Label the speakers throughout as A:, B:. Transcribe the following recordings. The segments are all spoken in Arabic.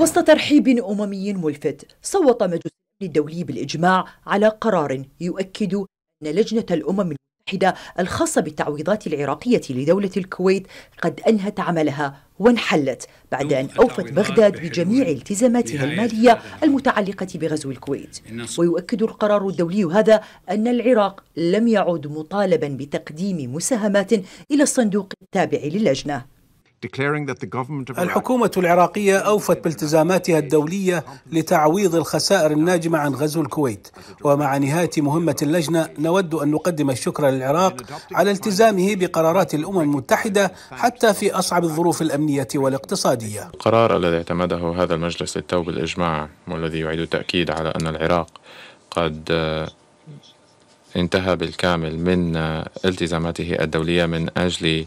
A: وسط ترحيب أممي ملفت صوت مجلس الدولي بالإجماع على قرار يؤكد أن لجنة الأمم المتحدة الخاصة بالتعويضات العراقية لدولة الكويت قد أنهت عملها وانحلت بعد أن أوفت بغداد بجميع التزاماتها المالية المتعلقة بغزو الكويت ويؤكد القرار الدولي هذا أن العراق لم يعد مطالبا بتقديم مساهمات إلى الصندوق التابع للجنة
B: الحكومة العراقية أوفت بالتزاماتها الدولية لتعويض الخسائر الناجمة عن غزو الكويت ومع نهاية مهمة اللجنة نود أن نقدم الشكر للعراق على التزامه بقرارات الأمم المتحدة حتى في أصعب الظروف الأمنية والاقتصادية القرار الذي اعتمده هذا المجلس للتو بالإجماع والذي يعيد التأكيد على أن العراق قد آه، انتهى بالكامل من آه، التزاماته الدولية من أجل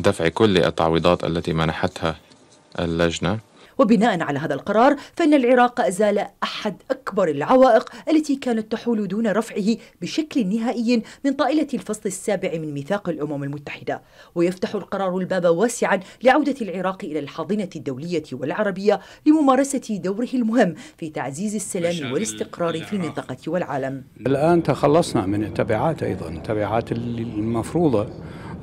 B: دفع كل التعويضات التي منحتها اللجنه
A: وبناء على هذا القرار فإن العراق أزال أحد أكبر العوائق التي كانت تحول دون رفعه بشكل نهائي من طائلة الفصل السابع من ميثاق الأمم المتحدة ويفتح القرار الباب واسعا لعودة العراق إلى الحاضنة الدولية والعربية لممارسة دوره المهم في تعزيز السلام والاستقرار في المنطقة والعالم
B: الآن تخلصنا من التبعات أيضا التبعات المفروضة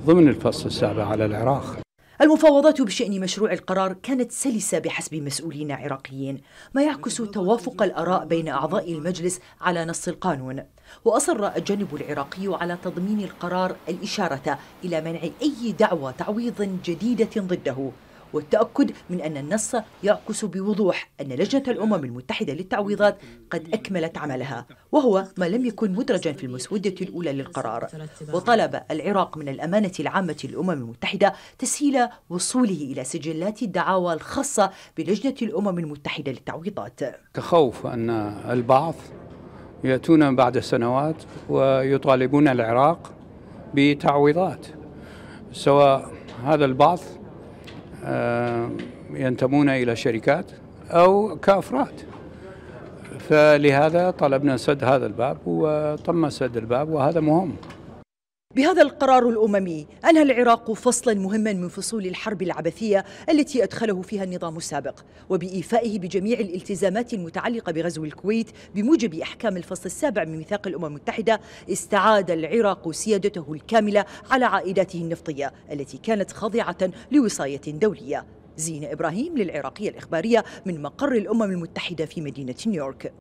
B: ضمن الفصل السابع على العراق
A: المفاوضات بشأن مشروع القرار كانت سلسة بحسب مسؤولين عراقيين ما يعكس توافق الآراء بين أعضاء المجلس على نص القانون وأصر الجانب العراقي على تضمين القرار الإشارة إلى منع أي دعوى تعويض جديدة ضده والتأكد من أن النص يعكس بوضوح أن لجنة الأمم المتحدة للتعويضات قد أكملت عملها وهو ما لم يكن مدرجا في المسودة الأولى للقرار وطلب العراق من الأمانة العامة للأمم المتحدة تسهيل وصوله إلى سجلات الدعاوى الخاصة بلجنة الأمم المتحدة للتعويضات
B: تخوف أن البعض يأتون بعد سنوات ويطالبون العراق بتعويضات سواء هذا البعض آه، ينتمون إلى شركات أو كأفراد فلهذا طلبنا سد هذا الباب وتم سد الباب وهذا مهم
A: بهذا القرار الاممي انهى العراق فصلا مهما من فصول الحرب العبثيه التي ادخله فيها النظام السابق وبايفائه بجميع الالتزامات المتعلقه بغزو الكويت بموجب احكام الفصل السابع من ميثاق الامم المتحده استعاد العراق سيادته الكامله على عائداته النفطيه التي كانت خاضعه لوصايه دوليه زينه ابراهيم للعراقيه الاخباريه من مقر الامم المتحده في مدينه نيويورك